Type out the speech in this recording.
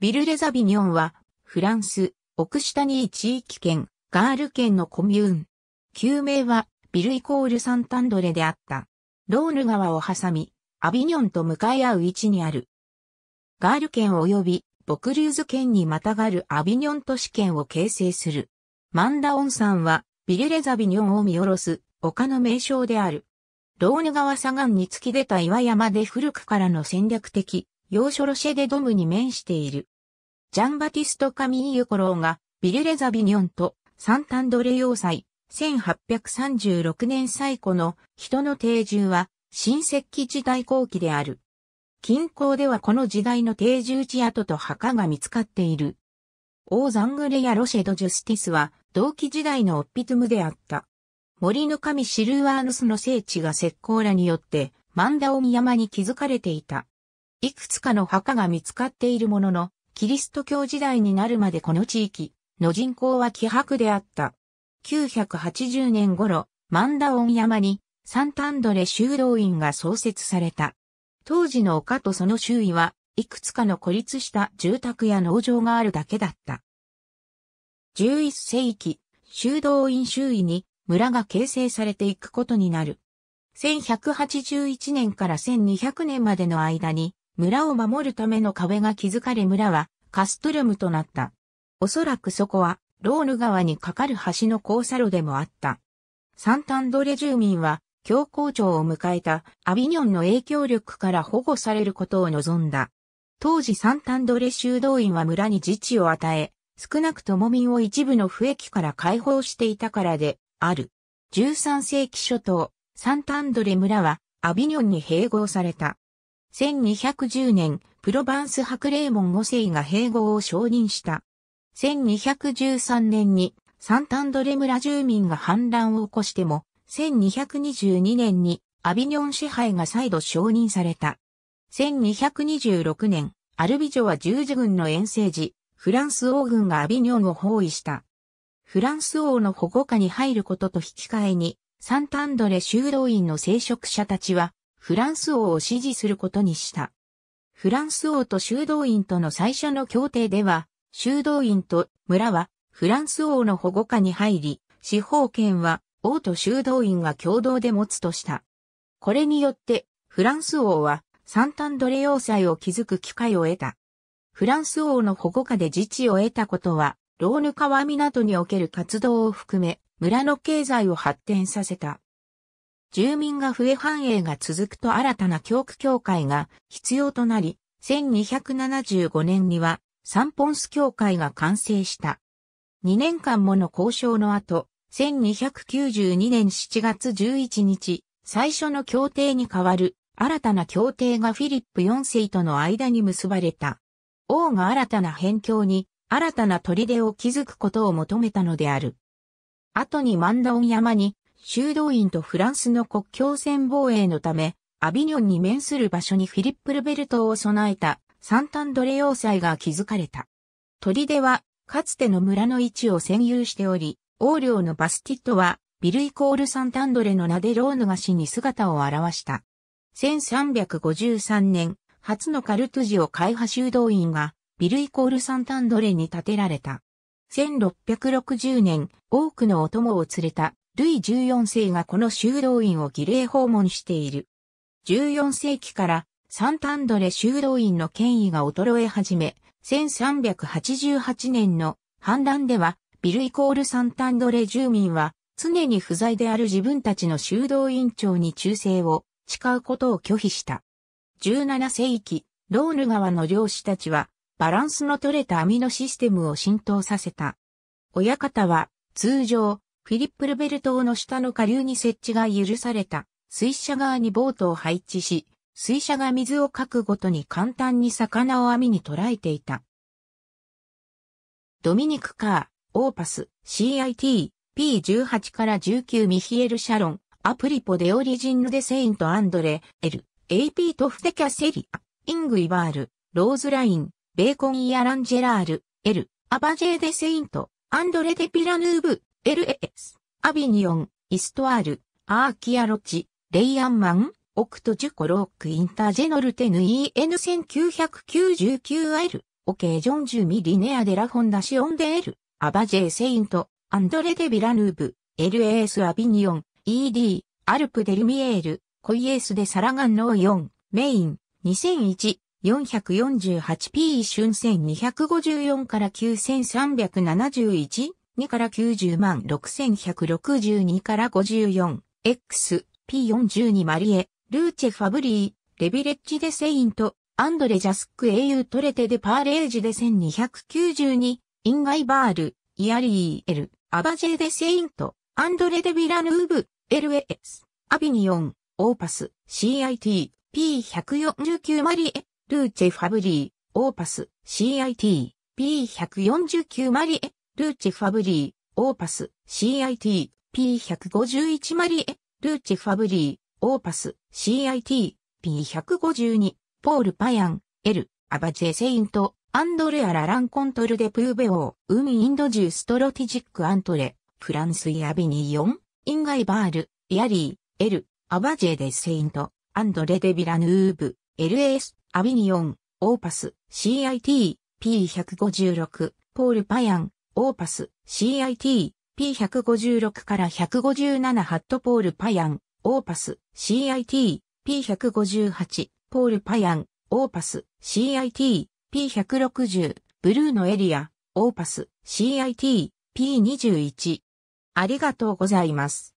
ビルレザビニョンは、フランス、オクシタニー地域圏、ガール県のコミューン。旧名は、ビルイコールサンタンドレであった。ローヌ川を挟み、アビニョンと向かい合う位置にある。ガール県及び、ボクルーズ県にまたがるアビニョン都市圏を形成する。マンダオン山は、ビルレザビニョンを見下ろす、丘の名称である。ローヌ川左岸に突き出た岩山で古くからの戦略的、要所ロシェでドムに面している。ジャンバティスト・カミーユ・コローが、ビルレ・ザ・ビニョンとサンタンドレ要塞、1836年最古の人の定住は、新石器時代後期である。近郊ではこの時代の定住地跡と墓が見つかっている。オーザングレやロシェド・ジュスティスは、同期時代のオッピトゥムであった。森の神シルワーヌスの聖地が石膏らによって、マンダオミ山に築かれていた。いくつかの墓が見つかっているものの、キリスト教時代になるまでこの地域の人口は希薄であった。980年頃、マンダオン山にサンタンドレ修道院が創設された。当時の丘とその周囲はいくつかの孤立した住宅や農場があるだけだった。11世紀、修道院周囲に村が形成されていくことになる。1181年から1200年までの間に村を守るための壁が築かれ村はカストルムとなった。おそらくそこはローヌ川に架かる橋の交差路でもあった。サンタンドレ住民は教皇庁を迎えたアビニョンの影響力から保護されることを望んだ。当時サンタンドレ修道院は村に自治を与え、少なくとも民を一部の不益から解放していたからで、ある。13世紀初頭、サンタンドレ村はアビニョンに併合された。1210年、プロバンス博麗門五世が併合を承認した。1213年にサンタンドレ村住民が反乱を起こしても、1222年にアビニョン支配が再度承認された。1226年、アルビジョは十字軍の遠征時、フランス王軍がアビニョンを包囲した。フランス王の保護下に入ることと引き換えに、サンタンドレ修道院の聖職者たちは、フランス王を支持することにした。フランス王と修道院との最初の協定では、修道院と村はフランス王の保護下に入り、司法権は王と修道院が共同で持つとした。これによって、フランス王はサンタンドレ要塞を築く機会を得た。フランス王の保護下で自治を得たことは、ローヌ川港における活動を含め、村の経済を発展させた。住民が増え繁栄が続くと新たな教区教会が必要となり、1275年にはサンポンス教会が完成した。2年間もの交渉の後、1292年7月11日、最初の協定に代わる新たな協定がフィリップ4世との間に結ばれた。王が新たな辺境に新たな砦を築くことを求めたのである。後にマンダオン山に修道院とフランスの国境線防衛のため、アビニョンに面する場所にフィリップ・ルベルトを備えたサンタンドレ要塞が築かれた。砦は、かつての村の位置を占有しており、王領のバスティットは、ビルイコールサンタンドレの名でローヌが死に姿を現した。1353年、初のカルトゥジオ開派修道院が、ビルイコールサンタンドレに建てられた。1660年、多くのお供を連れたルイ14世がこの修道院を儀礼訪問している。14世紀からサンタンドレ修道院の権威が衰え始め、1388年の反乱では、ビルイコールサンタンドレ住民は、常に不在である自分たちの修道院長に忠誠を誓うことを拒否した。17世紀、ローヌ川の漁師たちは、バランスの取れた網のシステムを浸透させた。親方は、通常、フィリップルベル島の下の下流に設置が許された水車側にボートを配置し、水車が水をかくごとに簡単に魚を網に捕らえていた。ドミニク・カー、オーパス、CIT、P18 から19ミヒエル・シャロン、アプリポデオリジンデ・セイント・アンドレ、L、AP トフテキャセリア、イング・イバール、ローズ・ライン、ベーコン・イアランジェラール、L、アバジェデ・セイント、アンドレ・デ・ピラヌーブ、LS、アビニオン、イストアール、アーキアロチ、レイアンマン、オクトジュコロークインタージェノルテヌエ n 1 9 9 9 l オケージョンジュミリネアデラホンダシオンデール、アバジェセイント、アンドレデビラヌーブ、LAS アビニオン、ED、アルプデルミエール、コイエースでサラガンノー4、メイン、2001、448P 春1254から9371 2から90万6162から 54X、P42 マリエ、ルーチェ・ファブリー、レビレッジ・デ・セイント、アンドレ・ジャスク・英雄・トレテ・デ・パーレージ・デ・1292、インガイ・バール、イアリー・エル、アバジェ・デ・セイント、アンドレ・デ・ビラヌーブ、LS、アビニオン、オーパス、CIT、P149 マリエ、ルーチェ・ファブリー、オーパス、CIT、P149 マリエ、ルーチ・ファブリー、オーパス、CIT、P151 マリエ、ルーチ・ファブリー、オーパス、CIT、P152、ポール・パヤン、L、アバジェ・セイント、アンドレア・ララン・コントル・デ・プーベオー、ウミ・インド・ジュ・ストロティジック・アントレ、フランス・イ・アビニヨン、インガイ・バール、ヤリー、L、アバジェ・デ・セイント、アンドレ・デ・ビラヌーブ、LS、アビニヨン、オーパス、CIT、P156、ポール・パヤン、オーパス、CIT、P156 から157ハットポールパヤン、オーパス、CIT、P158、ポールパヤン、オーパス、CIT、P160、ブルーのエリア、オーパス、CIT、P21。ありがとうございます。